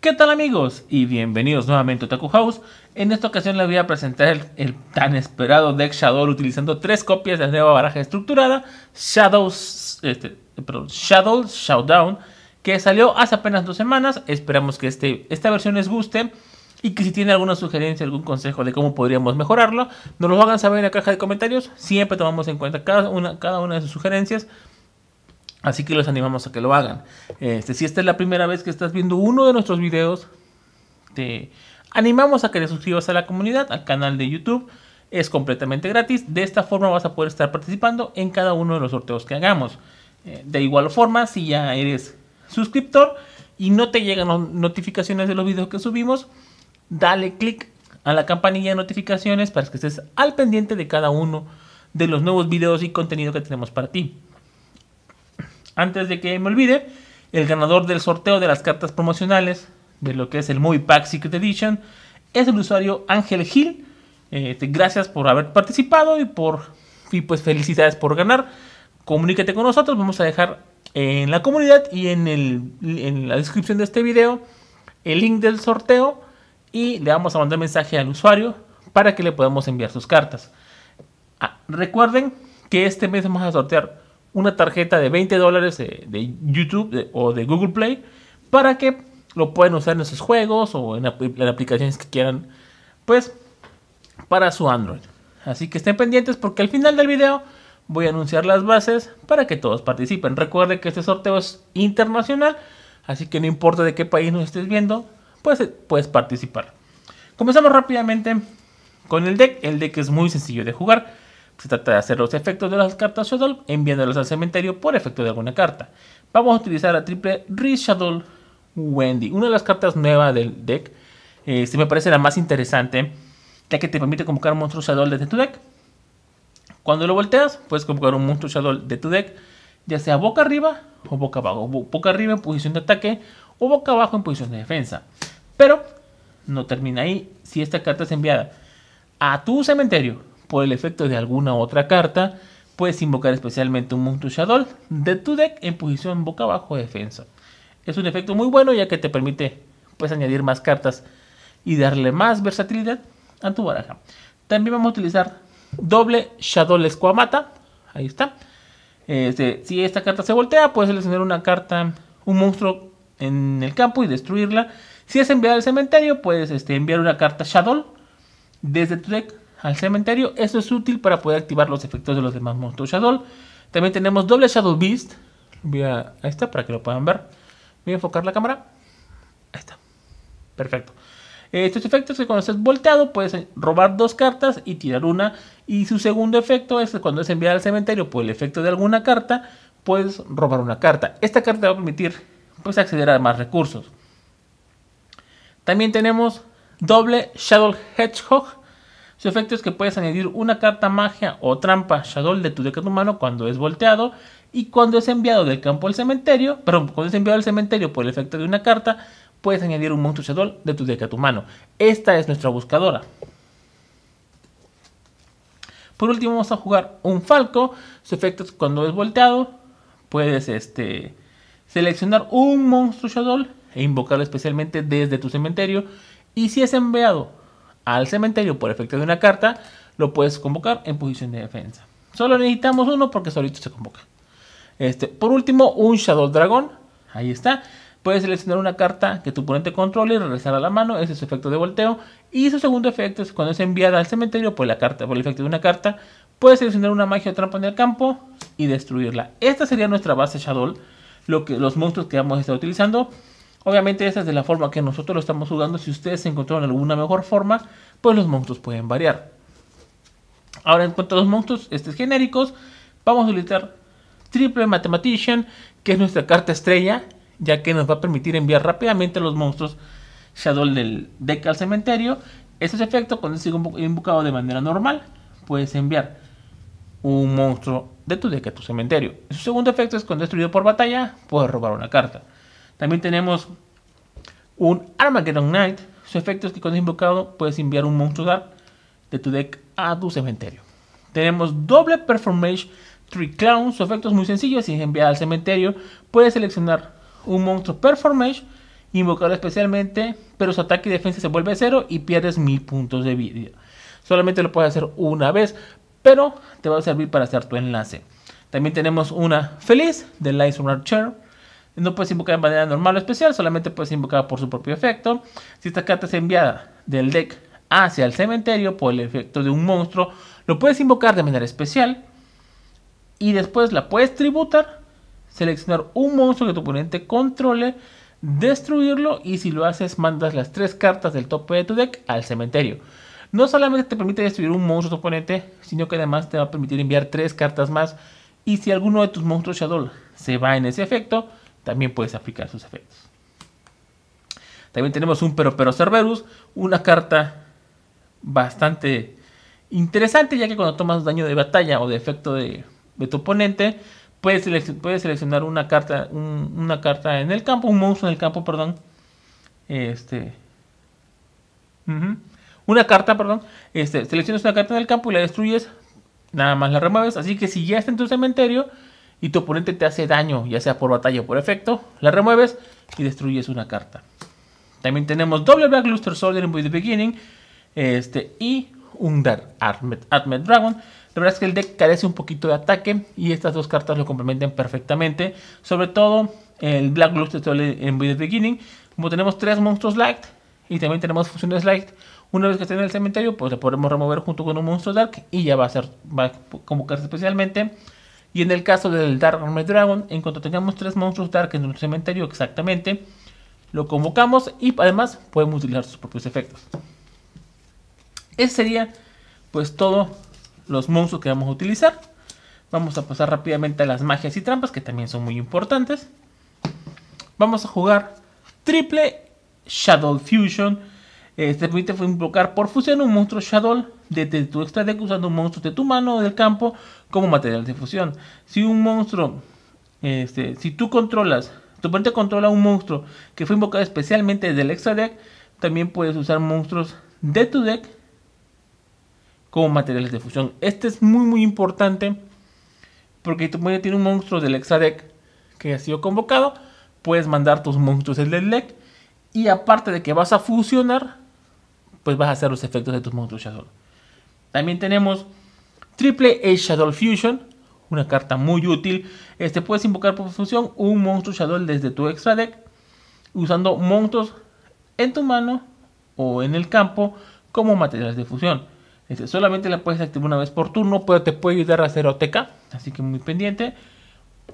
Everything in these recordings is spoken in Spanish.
¿Qué tal amigos? Y bienvenidos nuevamente a Otaku House. En esta ocasión les voy a presentar el, tan esperado deck Shadow utilizando tres copias de la nueva baraja estructurada Shadows, este, Shadow Showdown que salió hace apenas dos semanas. Esperamos que este, esta versión les guste y que si tienen alguna sugerencia, algún consejo de cómo podríamos mejorarlo, nos lo hagan saber en la caja de comentarios. Siempre tomamos en cuenta cada una de sus sugerencias Así que los animamos a que lo hagan. Este, si esta es la primera vez que estás viendo uno de nuestros videos, te animamos a que te suscribas a la comunidad, al canal de YouTube. Es completamente gratis. De esta forma vas a poder estar participando en cada uno de los sorteos que hagamos. Eh, de igual forma, si ya eres suscriptor y no te llegan notificaciones de los videos que subimos, dale click a la campanilla de notificaciones para que estés al pendiente de cada uno de los nuevos videos y contenido que tenemos para ti. Antes de que me olvide, el ganador del sorteo de las cartas promocionales de lo que es el Movie Pack Secret Edition es el usuario Ángel Gil. Este, gracias por haber participado y por y pues felicidades por ganar. Comunícate con nosotros, vamos a dejar en la comunidad y en, la descripción de este video el link del sorteo y le vamos a mandar mensaje al usuario para que le podamos enviar sus cartas. Ah, recuerden que este mes vamos a sortear una tarjeta de 20 dólares de, YouTube o de Google Play para que lo puedan usar en sus juegos o en, las aplicaciones que quieran, pues, para su Android. Así que estén pendientes porque al final del video voy a anunciar las bases para que todos participen. Recuerde que este sorteo es internacional, así que no importa de qué país nos estés viendo, pues puedes participar. Comenzamos rápidamente con el deck. El deck es muy sencillo de jugar. Se trata de hacer los efectos de las cartas Shadow enviándolas al cementerio por efecto de alguna carta. Vamos a utilizar la triple Rishadol Wendy, una de las cartas nuevas del deck. Eh, si me parece la más interesante, ya que te permite convocar un monstruo Shadow desde tu deck. Cuando lo volteas, puedes convocar un monstruo Shadow de tu deck, ya sea boca arriba o boca abajo. Boca arriba en posición de ataque o boca abajo en posición de defensa. Pero no termina ahí. Si esta carta es enviada a tu cementerio por el efecto de alguna otra carta, puedes invocar especialmente un Monstruo Shadow de tu deck en posición boca abajo de defensa. Es un efecto muy bueno ya que te permite pues, añadir más cartas y darle más versatilidad a tu baraja. También vamos a utilizar doble Shadow Escuamata. Ahí está. Este, si esta carta se voltea, puedes seleccionar una carta, un monstruo en el campo y destruirla. Si es enviada al cementerio, puedes este, enviar una carta Shadow desde tu deck al cementerio. eso es útil para poder activar los efectos de los demás monstruos Shadow. También tenemos doble Shadow Beast. Voy a esta para que lo puedan ver. Voy a enfocar la cámara. Ahí está. Perfecto. Eh, estos efectos que cuando estés volteado puedes eh, robar dos cartas y tirar una. Y su segundo efecto es cuando es enviado al cementerio por el efecto de alguna carta, puedes robar una carta. Esta carta te va a permitir pues, acceder a más recursos. También tenemos doble Shadow Hedgehog. Su efecto es que puedes añadir una carta magia o trampa Shadow de tu tu mano cuando es volteado y cuando es enviado del campo al cementerio, perdón, cuando es enviado al cementerio por el efecto de una carta, puedes añadir un monstruo Shadow de tu deca a tu mano. Esta es nuestra buscadora. Por último vamos a jugar un Falco. Su efecto es cuando es volteado. Puedes este, seleccionar un monstruo Shadow e invocarlo especialmente desde tu cementerio. Y si es enviado al cementerio por efecto de una carta, lo puedes convocar en posición de defensa. Solo necesitamos uno porque solito se convoca. Este, por último, un Shadow Dragon. Ahí está. Puedes seleccionar una carta que tu oponente controle y regresar a la mano. Ese es su efecto de volteo. Y su segundo efecto es cuando es enviada al cementerio por, la carta, por el efecto de una carta. Puedes seleccionar una magia o trampa en el campo y destruirla. Esta sería nuestra base Shadow. Lo que, los monstruos que vamos a estar utilizando. Obviamente esa es de la forma que nosotros lo estamos jugando. Si ustedes encontraron alguna mejor forma, pues los monstruos pueden variar. Ahora en cuanto a los monstruos estos genéricos, vamos a utilizar Triple Mathematician, que es nuestra carta estrella, ya que nos va a permitir enviar rápidamente a los monstruos Shadow del deck al cementerio. Este efecto cuando es invocado de manera normal, puedes enviar un monstruo de tu deck a tu cementerio. Su segundo efecto es cuando destruido por batalla, puedes robar una carta. También tenemos un Armageddon Knight. Su efecto es que cuando es invocado puedes enviar un monstruo de tu deck a tu cementerio. Tenemos doble Performance Trick Clown. Su efecto es muy sencillo. Si es enviado al cementerio, puedes seleccionar un monstruo Performance, invocado especialmente, pero su ataque y defensa se vuelve cero y pierdes mil puntos de vida. Solamente lo puedes hacer una vez, pero te va a servir para hacer tu enlace. También tenemos una feliz de Lights Archer. No puedes invocar de manera normal o especial, solamente puedes invocar por su propio efecto. Si esta carta es enviada del deck hacia el cementerio por el efecto de un monstruo, lo puedes invocar de manera especial. Y después la puedes tributar, seleccionar un monstruo que tu oponente controle, destruirlo y si lo haces mandas las tres cartas del tope de tu deck al cementerio. No solamente te permite destruir un monstruo de tu oponente, sino que además te va a permitir enviar tres cartas más y si alguno de tus monstruos Shadow se va en ese efecto, también puedes aplicar sus efectos. También tenemos un Pero Pero Cerberus, una carta bastante interesante, ya que cuando tomas daño de batalla o de efecto de, tu oponente, puedes, puedes seleccionar una carta, una carta en el campo, un monstruo en el campo, perdón. Este. Una carta, perdón. Este, seleccionas una carta en el campo y la destruyes. Nada más la remueves. Así que si ya está en tu cementerio, y tu oponente te hace daño, ya sea por batalla o por efecto, la remueves y destruyes una carta. También tenemos doble Black Luster Soldier in the Beginning este, y un Dark Armed Dragon. La verdad es que el deck carece un poquito de ataque y estas dos cartas lo complementan perfectamente. Sobre todo el Black Luster Soldier in the Beginning. Como tenemos tres monstruos light y también tenemos funciones light, una vez que esté en el cementerio, pues la podemos remover junto con un monstruo dark y ya va a ser, va a convocarse especialmente y en el caso del Dark Armored Dragon, en cuanto tengamos tres monstruos Dark en nuestro cementerio exactamente, lo convocamos y además podemos utilizar sus propios efectos. Ese sería pues todos los monstruos que vamos a utilizar. Vamos a pasar rápidamente a las magias y trampas que también son muy importantes. Vamos a jugar triple Shadow Fusion. Este permite invocar por fusión un monstruo Shadow desde tu extra deck usando monstruos de tu mano o del campo como material de fusión. Si un monstruo, este, si tú controlas, tu oponente controla un monstruo que fue invocado especialmente desde el extra deck, también puedes usar monstruos de tu deck como materiales de fusión. Este es muy muy importante porque tu oponente tiene un monstruo del extra deck que ha sido convocado, puedes mandar tus monstruos del deck y aparte de que vas a fusionar, pues vas a hacer los efectos de tus monstruos ya solo. También tenemos Triple Shadow Fusion, una carta muy útil. Este puedes invocar por fusión un monstruo Shadow desde tu extra deck usando monstruos en tu mano o en el campo como materiales de fusión. Este, solamente la puedes activar una vez por turno, pero te puede ayudar a hacer OTK, así que muy pendiente.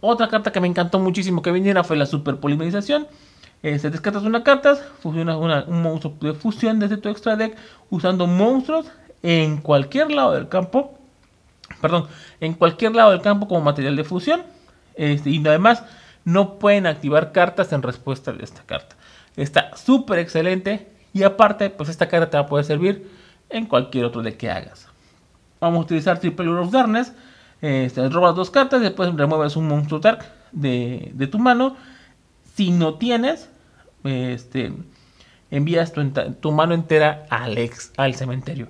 Otra carta que me encantó muchísimo que viniera fue la super polimerización. Este, descartas una carta, fusionas un monstruo de fusión desde tu extra deck usando monstruos en cualquier lado del campo, perdón, en cualquier lado del campo como material de fusión. Este, y además no pueden activar cartas en respuesta de esta carta. Está súper excelente y aparte, pues esta carta te va a poder servir en cualquier otro de que hagas. Vamos a utilizar Triple Lure of Darkness. Este, robas dos cartas, después remueves un monstruo Dark de, tu mano. Si no tienes, este, envías tu, tu mano entera al, al cementerio.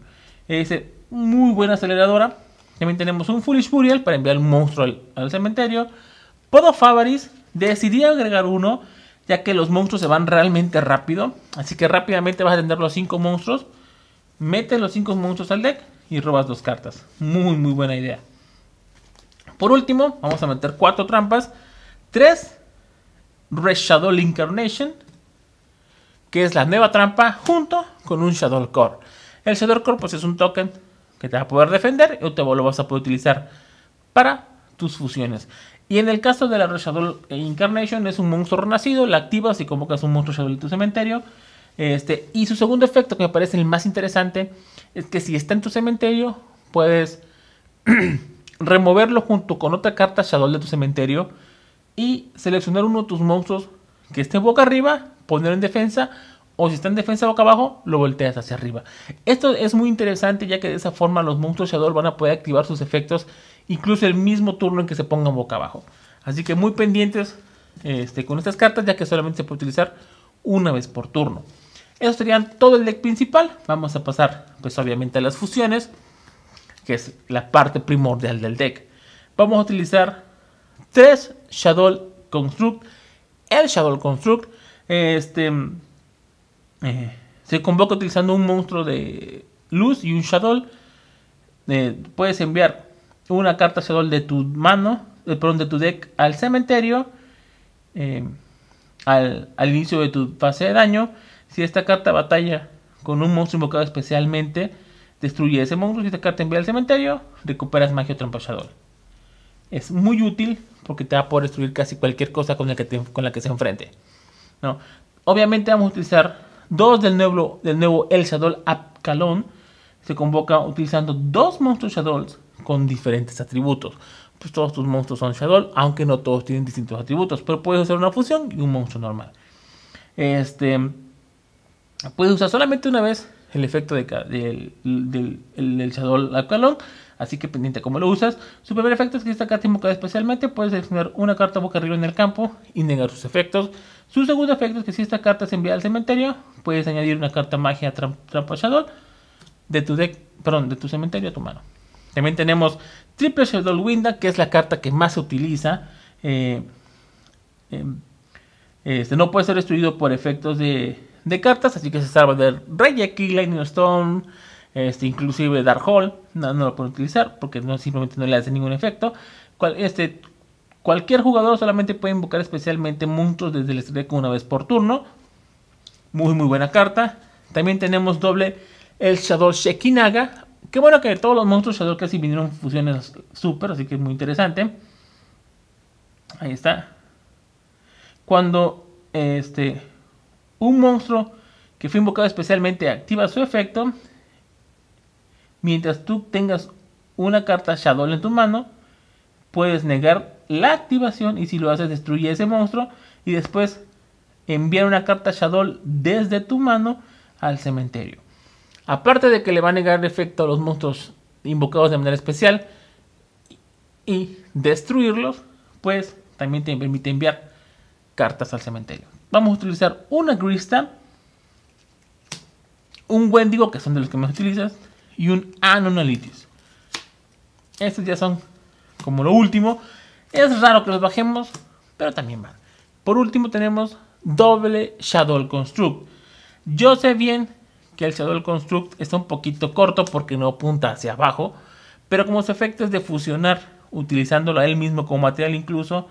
Es muy buena aceleradora. También tenemos un Foolish Burial para enviar un monstruo al, cementerio. Podo Favaris, decidí agregar uno, ya que los monstruos se van realmente rápido. Así que rápidamente vas a tener los cinco monstruos. Mete los cinco monstruos al deck y robas dos cartas. Muy, muy buena idea. Por último, vamos a meter cuatro trampas. 3 Red Incarnation, que es la nueva trampa junto con un Shadow Core. El Shadow Core pues, es un token que te va a poder defender y te lo vas a poder utilizar para tus fusiones. Y en el caso de la Shadow Incarnation es un monstruo renacido, la activas y convocas un monstruo Shadow de tu cementerio. Este, y su segundo efecto que me parece el más interesante es que si está en tu cementerio puedes removerlo junto con otra carta Shadow de tu cementerio y seleccionar uno de tus monstruos que esté boca arriba, ponerlo en defensa o si está en defensa boca abajo, lo volteas hacia arriba. Esto es muy interesante ya que de esa forma los monstruos Shadow van a poder activar sus efectos incluso el mismo turno en que se pongan boca abajo. Así que muy pendientes este, con estas cartas ya que solamente se puede utilizar una vez por turno. Eso sería todo el deck principal. Vamos a pasar pues obviamente a las fusiones, que es la parte primordial del deck. Vamos a utilizar tres Shadow Construct. El Shadow Construct este, eh, se convoca utilizando un monstruo de luz y un Shadow. Eh, puedes enviar una carta Shadow de tu mano, eh, perdón, de tu deck al cementerio al, inicio de tu fase de daño. Si esta carta batalla con un monstruo invocado especialmente, destruye ese monstruo. Si esta carta envía al cementerio, recuperas magia o trampa Shadow. Es muy útil porque te va a poder destruir casi cualquier cosa con la que, con la que se enfrente. ¿no? Obviamente vamos a utilizar Dos del nuevo, del nuevo El Shadol Apcalón se convoca utilizando dos monstruos Shadow con diferentes atributos. Pues todos tus monstruos son Shadol, aunque no todos tienen distintos atributos, pero puedes usar una fusión y un monstruo normal. Este, puedes usar solamente una vez el efecto de, del, del, Así que pendiente cómo lo usas. Su primer efecto es que esta carta invocada especialmente Puedes seleccionar una carta boca arriba en el campo y negar sus efectos. Su segundo efecto es que si esta carta se envía al cementerio, puedes añadir una carta magia trampa shadow de tu deck, perdón, de tu cementerio a tu mano. También tenemos Triple Shadow Winda, que es la carta que más se utiliza. Eh, eh, este, no puede ser destruido por efectos de, cartas, así que se salva de Rey Lightning Stone, este, inclusive Dark Hall, no, lo pueden utilizar porque simplemente no le hace ningún efecto. este, cualquier jugador solamente puede invocar especialmente monstruos desde el extremo una vez por turno. Muy, muy buena carta. También tenemos doble el Shadow Shekinaga. Qué bueno que todos los monstruos Shadow casi vinieron fusiones super, así que es muy interesante. Ahí está. Cuando este, un monstruo que fue invocado especialmente activa su efecto, Mientras tú tengas una carta Shadow en tu mano, puedes negar la activación y si lo haces destruye ese monstruo y después enviar una carta Shadow desde tu mano al cementerio. Aparte de que le va a negar efecto a los monstruos invocados de manera especial y destruirlos, pues también te permite enviar cartas al cementerio. Vamos a utilizar una Grista, un Wendigo, que son de los que más utilizas, y un Anonalitis. Estos ya son como lo último. Es raro que los bajemos, pero también van. Por último tenemos doble Shadow Construct. Yo sé bien que el Shadow Construct está un poquito corto porque no apunta hacia abajo, pero como su efecto es de fusionar, utilizándolo a él mismo como material incluso,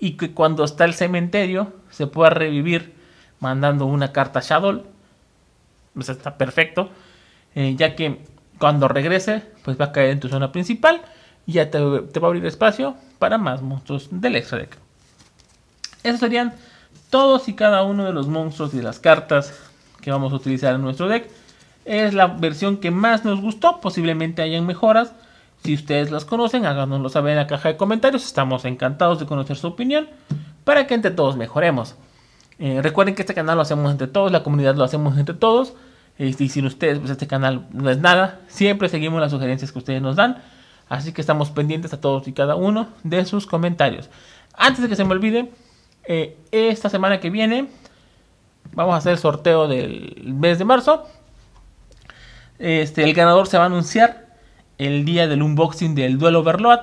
y que cuando está el cementerio se pueda revivir mandando una carta Shadow, sea pues está perfecto, eh, ya que cuando regrese, pues va a caer en tu zona principal y ya te, va a abrir espacio para más monstruos del extra deck. Esos serían todos y cada uno de los monstruos y las cartas que vamos a utilizar en nuestro deck. Es la versión que más nos gustó, posiblemente hayan mejoras. Si ustedes las conocen, háganoslo saber en la caja de comentarios. Estamos encantados de conocer su opinión para que entre todos mejoremos. Eh, recuerden que este canal lo hacemos entre todos, la comunidad lo hacemos entre todos. Este, y sin ustedes, pues este canal no es nada. Siempre seguimos las sugerencias que ustedes nos dan. Así que estamos pendientes a todos y cada uno de sus comentarios. Antes de que se me olvide, eh, esta semana que viene vamos a hacer el sorteo del mes de marzo. Este, el ganador se va a anunciar el día del unboxing del duelo Overload.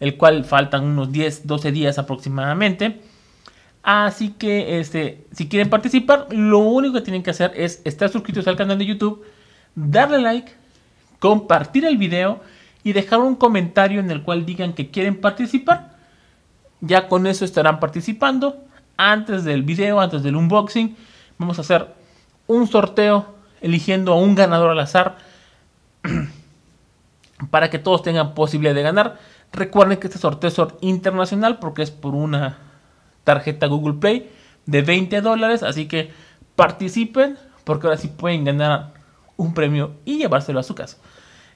el cual faltan unos 10, 12 días aproximadamente. Así que este, si quieren participar, lo único que tienen que hacer es estar suscritos al canal de YouTube, darle like, compartir el video y dejar un comentario en el cual digan que quieren participar. Ya con eso estarán participando. Antes del video, antes del unboxing, vamos a hacer un sorteo eligiendo a un ganador al azar para que todos tengan posibilidad de ganar. Recuerden que este sorteo es internacional porque es por una tarjeta Google Play de 20 dólares. Así que participen porque ahora sí pueden ganar un premio y llevárselo a su casa.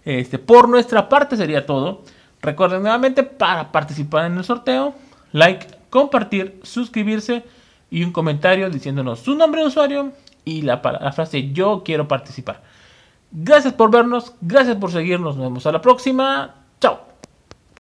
Este, por nuestra parte sería todo. Recuerden nuevamente para participar en el sorteo, like, compartir, suscribirse y un comentario diciéndonos su nombre de usuario y la frase yo quiero participar. Gracias por vernos, gracias por seguirnos, nos vemos a la próxima.